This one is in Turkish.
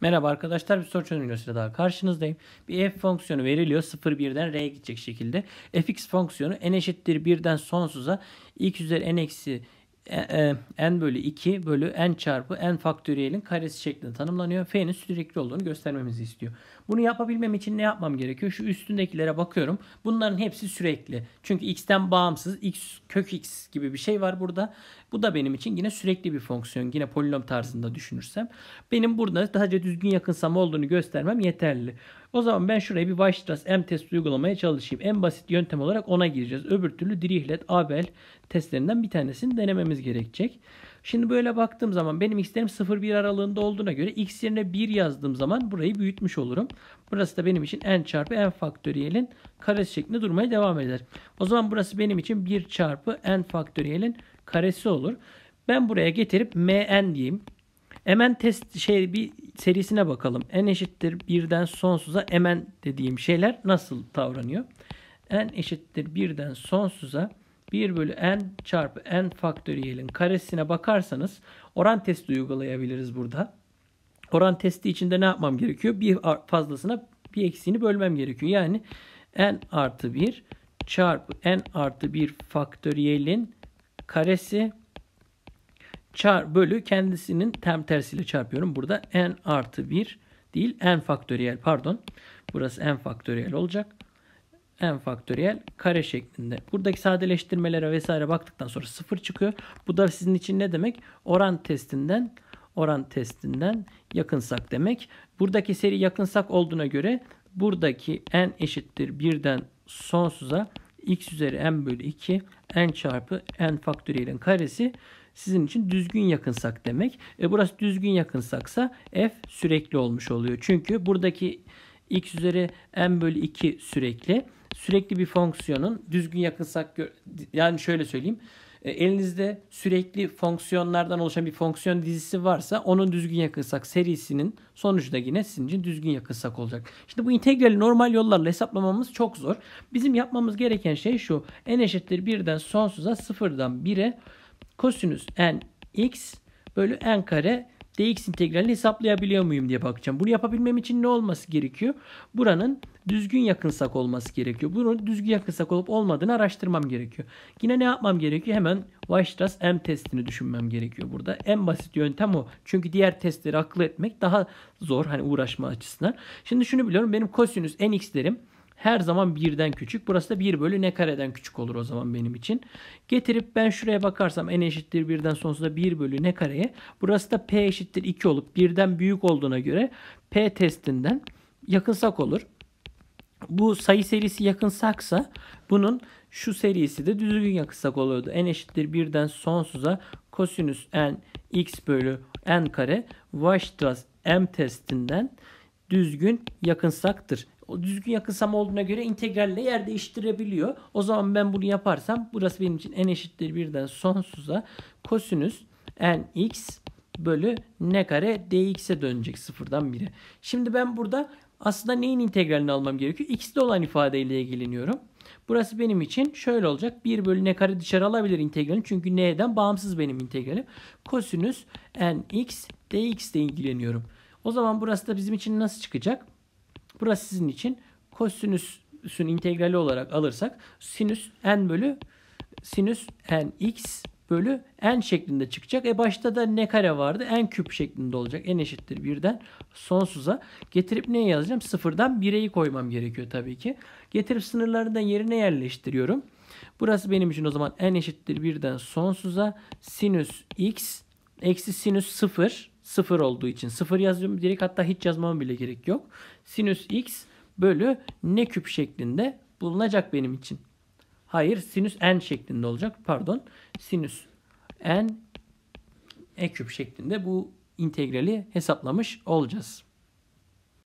Merhaba arkadaşlar bir soru çözüm daha karşınızdayım. Bir f fonksiyonu veriliyor 0 1'den r'ye gidecek şekilde. fx fonksiyonu n eşittir 1'den sonsuza x üzeri n eksi e, e, n bölü 2 bölü n çarpı n faktöriyelin karesi şeklinde tanımlanıyor. F'nin sürekli olduğunu göstermemizi istiyor. Bunu yapabilmem için ne yapmam gerekiyor? Şu üstündekilere bakıyorum. Bunların hepsi sürekli. Çünkü x'ten bağımsız x kök x gibi bir şey var burada. Bu da benim için yine sürekli bir fonksiyon. Yine polinom tarzında düşünürsem. Benim burada sadece düzgün yakınsama olduğunu göstermem yeterli. O zaman ben şuraya bir Weierstrass M testi uygulamaya çalışayım. En basit yöntem olarak ona gireceğiz. Öbür türlü Dirichlet, Abel testlerinden bir tanesini denememiz gerekecek. Şimdi böyle baktığım zaman benim x'lerim 0-1 aralığında olduğuna göre x yerine 1 yazdığım zaman burayı büyütmüş olurum. Burası da benim için n çarpı n faktöriyelin karesi şeklinde durmaya devam eder. O zaman burası benim için 1 çarpı n faktöriyelin karesi olur. Ben buraya getirip mn diyeyim. Hemen test şey bir serisine bakalım. n eşittir 1'den sonsuza emen dediğim şeyler nasıl davranıyor? n eşittir 1'den sonsuza 1 bölü n çarpı n faktöriyelin karesine bakarsanız oran testi uygulayabiliriz burada. Oran testi içinde ne yapmam gerekiyor? Bir fazlasına bir eksiğini bölmem gerekiyor. Yani n artı 1 çarpı n artı 1 faktöriyelin karesi çar bölü kendisinin tam tersiyle çarpıyorum. Burada n artı 1 değil n faktöriyel pardon. Burası n faktöriyel olacak. n faktöriyel kare şeklinde. Buradaki sadeleştirmelere vesaire baktıktan sonra 0 çıkıyor. Bu da sizin için ne demek? Oran testinden oran testinden yakınsak demek. Buradaki seri yakınsak olduğuna göre buradaki n eşittir 1'den sonsuza x üzeri n bölü 2 n çarpı n faktöriyelin karesi sizin için düzgün yakınsak demek. E, burası düzgün yakınsaksa f sürekli olmuş oluyor. Çünkü buradaki x üzeri m bölü 2 sürekli. Sürekli bir fonksiyonun düzgün yakınsak yani şöyle söyleyeyim. E, elinizde sürekli fonksiyonlardan oluşan bir fonksiyon dizisi varsa onun düzgün yakınsak serisinin sonucu da yine sizin için düzgün yakınsak olacak. Şimdi bu integrali normal yollarla hesaplamamız çok zor. Bizim yapmamız gereken şey şu. n eşittir 1'den sonsuza 0'dan 1'e kosinüs n x bölü n kare dx integralini hesaplayabiliyor muyum diye bakacağım. Bunu yapabilmem için ne olması gerekiyor? Buranın düzgün yakınsak olması gerekiyor. Bunun düzgün yakınsak olup olmadığını araştırmam gerekiyor. Yine ne yapmam gerekiyor? Hemen Weierstrass M testini düşünmem gerekiyor burada. En basit yöntem o. Çünkü diğer testleri akıl etmek daha zor hani uğraşma açısından. Şimdi şunu biliyorum. Benim kosinüs nx'lerim her zaman birden küçük. Burası da 1 bölü ne kareden küçük olur o zaman benim için. Getirip ben şuraya bakarsam n eşittir birden sonsuza 1 bölü ne kareye. Burası da p eşittir 2 olup birden büyük olduğuna göre p testinden yakınsak olur. Bu sayı serisi yakınsaksa bunun şu serisi de düzgün yakınsak oluyordu. n eşittir birden sonsuza kosinüs n x bölü n kare Washtras m testinden düzgün yakınsaktır o düzgün yakınsama olduğuna göre integralle yer değiştirebiliyor. O zaman ben bunu yaparsam burası benim için en eşittir birden sonsuza kosinüs nx bölü ne kare dx'e dönecek sıfırdan bire. Şimdi ben burada aslında neyin integralini almam gerekiyor? X'de olan ifadeyle ilgileniyorum. Burası benim için şöyle olacak. 1 bölü ne kare dışarı alabilir integralim. Çünkü n'den bağımsız benim integralim. Kosinüs nx dx ile ilgileniyorum. O zaman burası da bizim için nasıl çıkacak? Burası sizin için kosinüsün integrali olarak alırsak sinüs n bölü sinüs n x bölü n şeklinde çıkacak. E başta da ne kare vardı? n küp şeklinde olacak. n eşittir birden sonsuza. Getirip neye yazacağım? Sıfırdan bireyi koymam gerekiyor tabii ki. Getirip sınırlarından yerine yerleştiriyorum. Burası benim için o zaman n eşittir birden sonsuza sinüs x eksi sinüs 0 sıfır olduğu için sıfır yazıyorum direkt hatta hiç yazmam bile gerek yok. Sinüs x bölü ne küp şeklinde bulunacak benim için. Hayır sinüs n şeklinde olacak pardon. Sinüs n e küp şeklinde bu integrali hesaplamış olacağız.